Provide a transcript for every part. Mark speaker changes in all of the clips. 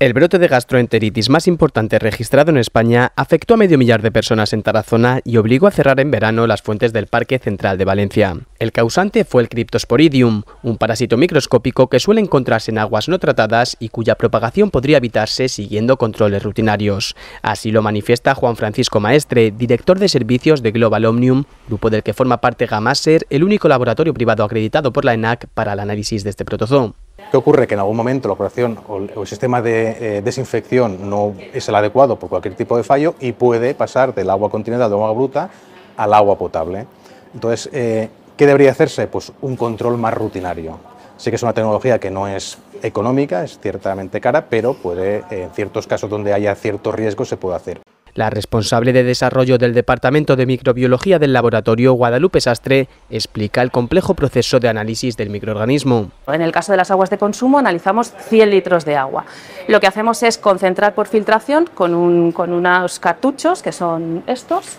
Speaker 1: El brote de gastroenteritis más importante registrado en España afectó a medio millar de personas en Tarazona y obligó a cerrar en verano las fuentes del Parque Central de Valencia. El causante fue el Cryptosporidium, un parásito microscópico que suele encontrarse en aguas no tratadas y cuya propagación podría evitarse siguiendo controles rutinarios. Así lo manifiesta Juan Francisco Maestre, director de servicios de Global Omnium, grupo del que forma parte Gamaser, el único laboratorio privado acreditado por la ENAC para el análisis de este protozoo.
Speaker 2: ¿Qué ocurre? Que en algún momento la operación o el, sistema de eh, desinfección no es el adecuado por cualquier tipo de fallo y puede pasar del agua continental, de agua bruta, al agua potable. Entonces, eh, ¿qué debería hacerse? Pues un control más rutinario. Sé que es una tecnología que no es económica, es ciertamente cara, pero puede, en ciertos casos donde haya ciertos riesgos se puede hacer.
Speaker 1: La responsable de desarrollo del Departamento de Microbiología del laboratorio, Guadalupe Sastre, explica el complejo proceso de análisis del microorganismo.
Speaker 2: En el caso
Speaker 3: de las aguas de consumo, analizamos 100 litros de agua. Lo que hacemos es concentrar por filtración con, unos cartuchos, que son estos,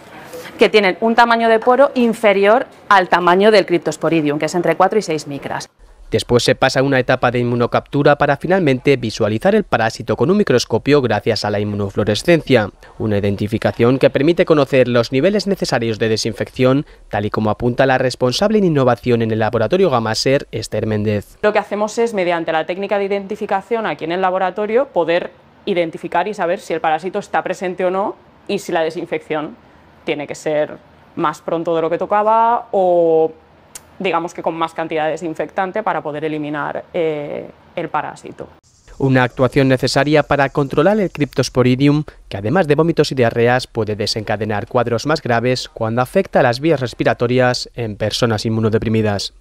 Speaker 3: que tienen un tamaño de poro inferior al tamaño del Cryptosporidium, que es entre 4 y 6 micras.
Speaker 1: Después se pasa a una etapa de inmunocaptura para finalmente visualizar el parásito con un microscopio gracias a la inmunofluorescencia, una identificación que permite conocer los niveles necesarios de desinfección, tal y como apunta la responsable en innovación en el laboratorio Gamaser, Esther Méndez.
Speaker 4: Lo que hacemos es, mediante la técnica de identificación aquí en el laboratorio, poder identificar y saber si el parásito está presente o no y si la desinfección tiene que ser más pronto de lo que tocaba o digamos que con más cantidad de desinfectante para poder eliminar eh, el parásito.
Speaker 1: Una actuación necesaria para controlar el Cryptosporidium, que además de vómitos y diarreas puede desencadenar cuadros más graves cuando afecta a las vías respiratorias en personas inmunodeprimidas.